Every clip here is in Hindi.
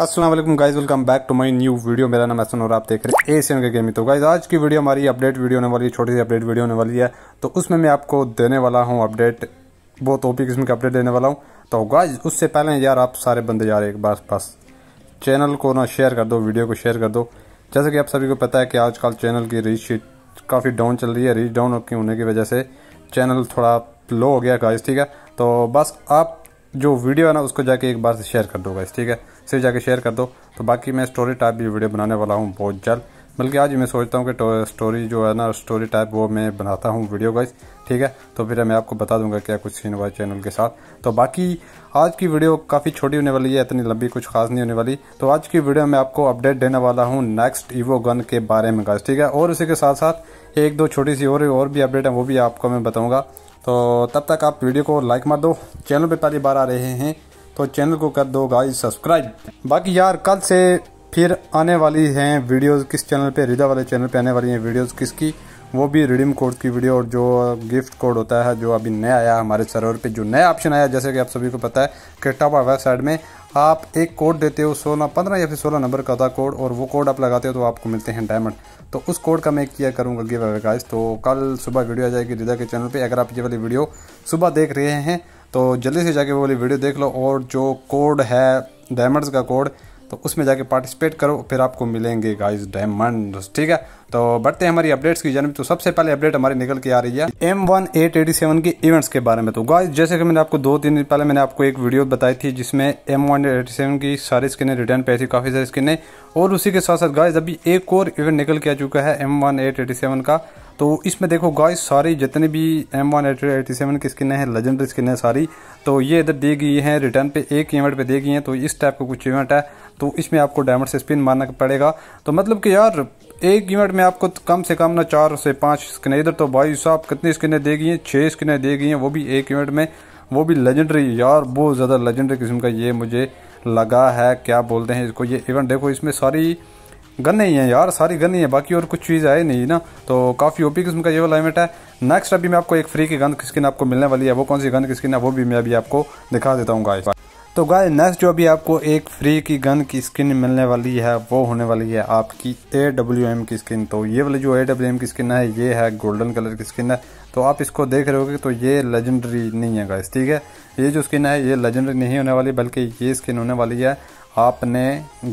Aslam guys welcome back to my new video मेरा नाम एसन और आप देख रहे हैं एशियन के गेमी तो गाइज आज की वीडियो हमारी अपडेट वीडियो होने वाली है छोटी सी अपडेट वीडियो होने वाली है तो उसमें मैं आपको देने वाला हूँ अपडेट बहुत ओपी किस्म की अपडेट देने वाला हूँ तो गाइज उससे पहले यार आप सारे बंदे जा रहे एक बार बस चैनल को ना शेयर कर दो वीडियो को शेयर कर दो जैसे कि आप सभी को पता है कि आजकल चैनल की रीच काफ़ी डाउन चल रही है रीच डाउन होने की वजह से चैनल थोड़ा लो हो गया गाइज ठीक है तो बस आप जो वीडियो है ना उसको जाके एक बार से शेयर कर दो गाइस ठीक है सिर्फ जाके शेयर कर दो तो बाकी मैं स्टोरी टाइप भी वीडियो बनाने वाला हूँ बहुत जल्द बल्कि आज मैं सोचता हूँ कि स्टोरी जो है ना स्टोरी टाइप वो मैं बनाता हूँ वीडियो गाइस ठीक है तो फिर मैं आपको बता दूंगा क्या कुछ सीन हुआ चैनल के साथ तो बाकी आज की वीडियो काफ़ी छोटी होने वाली है इतनी लंबी कुछ खास नहीं होने वाली तो आज की वीडियो में आपको अपडेट देने वाला हूँ नेक्स्ट ईवो गन के बारे में गाइस ठीक है और उसी के साथ साथ एक दो छोटी सी और और भी अपडेट है वो भी आपको मैं बताऊँगा तो तब तक आप वीडियो को लाइक मार दो चैनल पे पहली बार आ रहे हैं तो चैनल को कर दो गाइस सब्सक्राइब बाकी यार कल से फिर आने वाली हैं वीडियोस किस चैनल पे रिदा वाले चैनल पे आने वाली हैं वीडियोस किसकी वो भी रिडीम कोड की वीडियो और जो गिफ्ट कोड होता है जो अभी नया आया हमारे सर्वर पे जो नया ऑप्शन आया जैसे कि आप सभी को पता है कि टॉप वेबसाइट में आप एक कोड देते हो सोलह पंद्रह या फिर सोलह नंबर का था कोड और वो कोड आप लगाते हो तो आपको मिलते हैं डायमंड तो उस कोड का मैं किया करूँगा गिव अवे गाइस तो कल सुबह वीडियो आ जाएगी रिदा के चैनल पे अगर आप ये वाली वीडियो सुबह देख रहे हैं तो जल्दी से जाके वो वाली वीडियो देख लो और जो कोड है डायमंड्स का कोड तो उसमें जाके पार्टिसिपेट करो फिर आपको मिलेंगे गाइस डायमंड ठीक है तो बढ़ते हैं हमारी अपडेट्स की जानवी तो सबसे पहले अपडेट हमारी निकल के आ रही है M one eight eighty seven के इवेंट्स के बारे में तो गाइस जैसे कि मैंने आपको दो तीन दिन पहले मैंने आपको एक वीडियो बताई थी जिसमें एम वन एटी सेवन की सारी स्किने रिटर्न पे थी काफ़ी सारी स्किने और उसी के साथ साथ गाइज अभी एक और इवेंट निकल के आ चुका है M one eight eighty seven का तो इसमें देखो गाइस सारी जितने भी M one eight eighty seven की स्किन है लेजेंडरी स्किन है सारी तो ये इधर दी गई है रिटर्न पे एक इवेंट पे दी गई है तो इस टाइप का कुछ इवेंट है तो इसमें आपको डायमंड से स्पिन मारना पड़ेगा तो मतलब कि यार एक यूनिट में आपको तो कम से कम ना चार से पाँच स्किन इधर तो भाई साहब कितनी स्किनें दे गई हैं छह स्किनें दे गई हैं वो भी एक यूनिट में वो भी लेजेंडरी यार बहुत ज़्यादा लेजेंडरी किस्म का ये मुझे लगा है क्या बोलते हैं इसको ये इवेंट देखो इसमें सारी गन नहीं है यार सारी गन नहीं है बाकी और कुछ चीज़ आए नहीं ना तो काफ़ी ओपी किस्म का ये वाला इवेंट है नेक्स्ट अभी मैं आपको एक फ्री की गन स्किन आपको मिलने वाली है वो कौन सी गन स्किन है वो भी मैं अभी आपको दिखा देता हूँ गाय तो गाय नेक्स्ट जो अभी आपको एक फ्री की गन की स्किन मिलने वाली है वो होने वाली है आपकी ए डब्ल्यू एम की स्किन तो ये वाली जो ए डब्ल्यू एम की स्किन है ये है गोल्डन कलर की स्किन है तो आप इसको देख रहे हो तो ये लेजेंडरी नहीं है गाइस ठीक है ये जो स्किन है ये लेजेंडरी नहीं होने वाली बल्कि ये स्किन होने वाली है आपने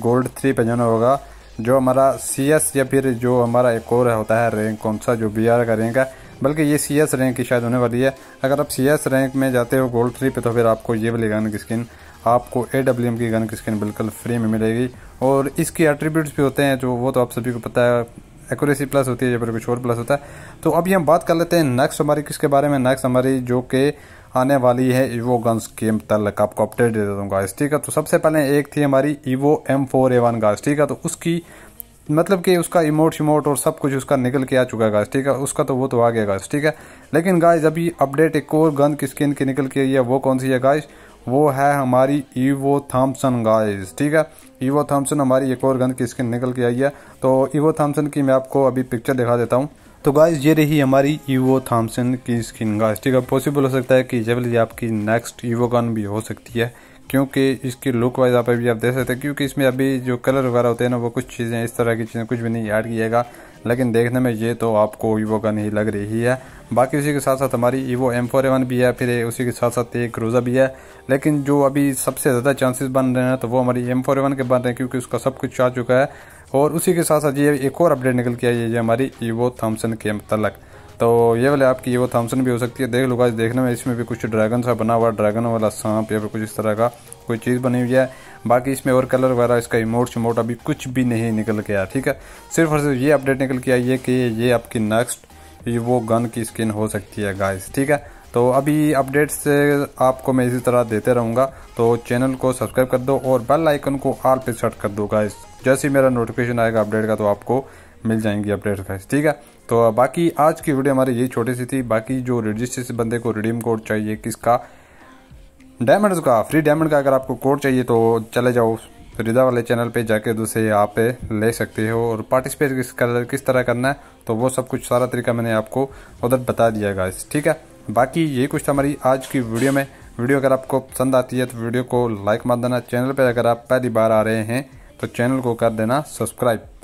गोल्ड थ्री पे जाना होगा जो हमारा सी एस या फिर जो हमारा एक और होता है रैंक कौन सा जो बी आर का रैंक है बल्कि ये सी एस रैंक की शायद होने वाली है अगर आप सी एस रैंक में जाते हो गोल्ड थ्री पे तो फिर आपको ये वाली गन की स्किन आपको ए डब्ल्यू एम की गन की स्किन बिल्कुल फ्री में मिलेगी और इसकी एट्रीब्यूट्स भी होते हैं जो वो तो आप सभी को पता है एक्यूरेसी प्लस होती है या फिर कुछ और प्लस होता है तो अभी हम बात कर लेते हैं नेक्स्ट हमारी किसके बारे में नेक्स्ट हमारी जो कि आने वाली है ईवो गन्स के मतलब आपको अपडेट दे देता हूँ गाइस ठीक है तो सबसे पहले एक थी हमारी evo M four A one guys ठीक है तो उसकी मतलब कि उसका इमोट शिमोट और सब कुछ उसका निकल के आ चुका है गाइस ठीक है उसका तो वो तो आ गया गाइस ठीक है लेकिन गाइस अभी अपडेट एक और गन की स्किन की निकल के आई है वो कौन सी है गाइस वो है हमारी ईवो थॉम्सन गाइस ठीक है ईवो थॉम्सन हमारी एक और गन की स्किन निकल के आई है तो ईवो थॉम्सन की मैं आपको अभी पिक्चर दिखा देता हूँ तो गाइज ये रही हमारी ईवो थॉम्सन की स्किन गाइस ठीक है पॉसिबल हो सकता है कि ये आपकी नेक्स्ट ईवो गन भी हो सकती है क्योंकि इसकी लुक वाइज आप अभी आप देख सकते हैं क्योंकि इसमें अभी जो कलर वगैरह होते हैं ना वो कुछ चीज़ें इस तरह की चीज़ें कुछ भी नहीं ऐड किएगा लेकिन देखने में ये तो आपको ईवो का नहीं लग रही है बाकी उसी के साथ साथ हमारी ईवो एम फोर एवन भी है फिर उसी के साथ साथ एक रोज़ा भी है लेकिन जो अभी सबसे ज़्यादा चांसेस बन रहे हैं तो वो हमारी एम फोर एवन के बन रहे हैं क्योंकि उसका सब कुछ आ चुका है और उसी के साथ साथ ये एक और अपडेट निकल के आई है ये हमारी ईवो थॉमसन के मतलब तो ये वाले आपकी ये वो थम्सन भी हो सकती है देख लो गाइस देखने में इसमें भी कुछ ड्रैगन सा बना हुआ ड्रैगन वाला सांप या फिर कुछ इस तरह का कोई चीज़ बनी हुई है बाकी इसमें और कलर वगैरह इसका इमोट शमोट अभी कुछ भी नहीं निकल के आया ठीक है सिर्फ और सिर्फ ये अपडेट निकल के आई है कि ये आपकी नेक्स्ट ये वो गन की स्किन हो सकती है गाइस ठीक है तो अभी अपडेट्स आपको मैं इसी तरह देते रहूँगा तो चैनल को सब्सक्राइब कर दो और बेल आइकन को आल पे सेट कर दो गाइस जैसे ही मेरा नोटिफिकेशन आएगा अपडेट का तो आपको मिल जाएंगी अपडेट्स का ठीक है तो बाकी आज की वीडियो हमारी यही छोटी सी थी बाकी जो रजिस्ट्रेस बंदे को रिडीम कोड चाहिए किसका डायमंड का फ्री डायमंड का अगर आपको कोड चाहिए तो चले जाओ रिदा वाले चैनल पे जाके दूसरे तो यहाँ पे ले सकते हो और पार्टिसिपेट किस कर, किस तरह करना है तो वो सब कुछ सारा तरीका मैंने आपको उधर बता दिया गाइस ठीक है बाकी ये कुछ हमारी आज की वीडियो में वीडियो अगर आपको पसंद आती है तो वीडियो को लाइक मार देना चैनल पर अगर आप पहली बार आ रहे हैं तो चैनल को कर देना सब्सक्राइब